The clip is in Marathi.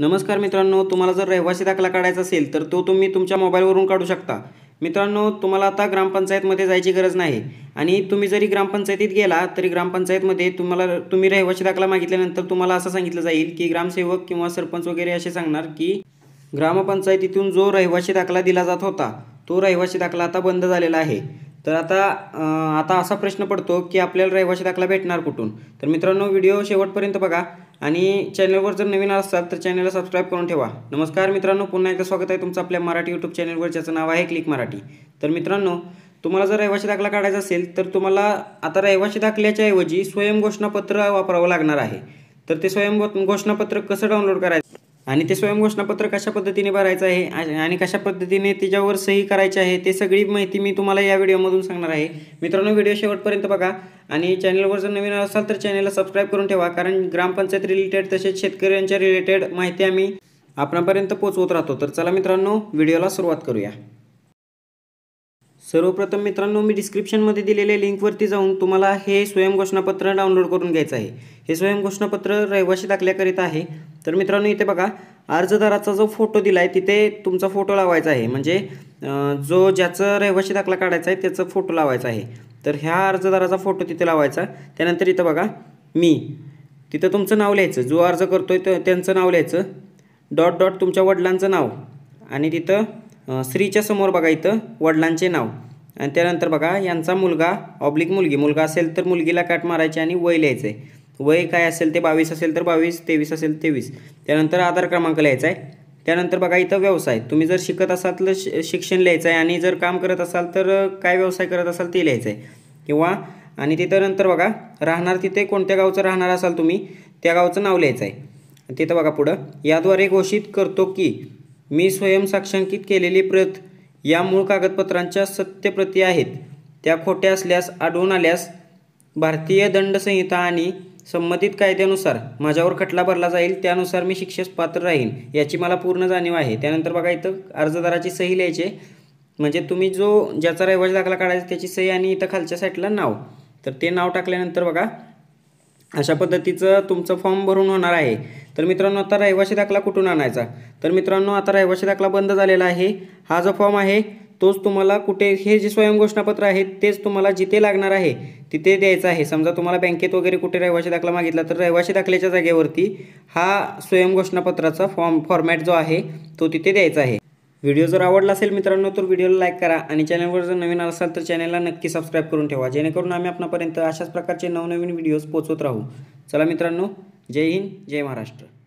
नमस्कार मित्रांनो तुम्हाला जर रहिवासी दाखला काढायचा असेल तर तो तुम्ही तुमच्या मोबाईलवरून काढू शकता मित्रांनो तुम्हाला आता ग्रामपंचायतमध्ये जायची गरज नाही आणि तुम्ही जरी ग्रामपंचायतीत गेला तरी ग्रामपंचायतमध्ये तुम्हाला तुम्ही रहिवासी दाखला मागितल्यानंतर तुम्हाला असं सांगितलं जाईल की ग्रामसेवक किंवा सरपंच वगैरे असे सांगणार की ग्रामपंचायतीतून जो रहिवासी दाखला दिला जात होता तो रहिवासी दाखला आता बंद झालेला आहे तर आता आता असा प्रश्न पडतो की आपल्याला रहिवासी दाखला भेटणार कुठून तर मित्रांनो व्हिडिओ शेवटपर्यंत बघा आणि चॅनलवर जर नवीन असाल तर चॅनलला सबस्क्राईब करून ठेवा नमस्कार मित्रांनो पुन्हा एकदा स्वागत आहे तुमचं आपल्या मराठी यूट्यूब चॅनलवर ज्याचं नाव आहे क्लिक मराठी तर मित्रांनो तुम्हाला जर रहिवाशी दाखला काढायचा असेल तर तुम्हाला आता रहिवाशी दाखल्याच्या ऐवजी स्वयंघोषणापत्र वापरावं लागणार आहे तर ते घोषणापत्र कसं डाउनलोड करायचं आणि ते स्वयंघोषणापत्र कशा पद्धतीने भरायचं आहे आणि कशा पद्धतीने त्याच्यावर सही करायची आहे ते सगळी माहिती मी तुम्हाला या व्हिडिओमधून सांगणार आहे मित्रांनो व्हिडिओ शेवटपर्यंत बघा आणि चॅनलवर जर नवीन असाल तर चॅनलला सबस्क्राईब करून ठेवा कारण ग्रामपंचायत रिलेटेड तसेच शेतकऱ्यांच्या रिलेटेड माहिती आम्ही आपणापर्यंत पोचवत राहतो तर चला मित्रांनो व्हिडिओला सुरुवात करूया सर्वप्रथम मित्रांनो मी डिस्क्रिप्शनमध्ये दिलेल्या लिंकवरती जाऊन तुम्हाला हे स्वयंघोषणापत्र डाउनलोड करून घ्यायचं आहे हे स्वयं घोषणापत्र रहिवाशी दाखल्याकरिता आहे तर मित्रांनो इथे बघा अर्जदाराचा जो फोटो दिला आहे तिथे तुमचा फोटो लावायचा आहे म्हणजे जो ज्याचं रहिवाशी दाखला काढायचा आहे त्याचा फोटो लावायचा आहे तर ह्या अर्जदाराचा फोटो तिथे लावायचा त्यानंतर इथं बघा मी तिथं तुमचं नाव लिहायचं जो अर्ज करतो आहे त्यांचं नाव लिहायचं डॉट डॉट तुमच्या वडिलांचं नाव आणि तिथं स्त्रीच्या समोर बघा इथं वडिलांचे नाव आणि त्यानंतर बघा यांचा मुलगा ऑब्लिक मुलगी मुलगा असेल तर मुलगीला काट मारायची आणि वय लिहायचं आहे वय काय असेल ते बावीस असेल तर बावीस तेवीस असेल तेवीस त्यानंतर आधार क्रमांक लिहायचा आहे त्यानंतर बघा इथं व्यवसाय तुम्ही जर शिकत असाल तर शिक्षण लिहायचं आहे आणि जर काम करत असाल तर काय व्यवसाय करत असाल ते लिहायचं आहे किंवा आणि तिथं नंतर बघा राहणार तिथे कोणत्या गावचं राहणार असाल तुम्ही त्या गावचं नाव लिहायचं आहे तिथं बघा पुढं याद्वारे घोषित करतो की मी स्वयं साक्षांकित केलेली प्रत या मूळ कागदपत्रांच्या सत्यप्रती आहेत त्या खोट्या असल्यास आढळून आल्यास भारतीय दंड संहिता आणि संबंधित कायद्यानुसार माझ्यावर खटला भरला जाईल त्यानुसार मी शिक्षेस पात्र राहीन याची मला पूर्ण जाणीव आहे त्यानंतर बघा इथं अर्जदाराची सही लिहायचे म्हणजे तुम्ही जो ज्याचा रहिवाज दाखला काढायचा त्याची सही आणि इथं खालच्या साईडला नाव तर ते नाव टाकल्यानंतर बघा अशा पद्धतीचं तुमचं फॉर्म भरून होणार आहे तर मित्रांनो आता रहिवाशी दाखला कुठून आणायचा तर मित्रांनो आता रहिवाशी दाखला बंद झालेला आहे हा जो फॉर्म आहे तोच तुम्हाला कुठे हे जे स्वयंघोषणापत्र आहे तेच तुम्हाला जिथे लागणार आहे तिथे द्यायचं आहे समजा तुम्हाला बँकेत वगैरे कुठे रहिवाशी दाखला मागितला तर रहिवाशी दाखल्याच्या जागेवरती हा स्वयंघोषणापत्राचा फॉर्म फॉर्मॅट जो आहे तो तिथे द्यायचा आहे व्हिडिओ जर आवडला असेल मित्रांनो तर व्हिडिओला लाईक करा आणि चॅनलवर जर नवीन असाल तर चॅनलला नक्की सबस्क्राईब करून ठेवा जेणेकरून आम्ही आपणापर्यंत अशाच प्रकारचे नवनवीन व्हिडिओज पोचवत राहू चला मित्रांनो जय हिंद जय महाराष्ट्र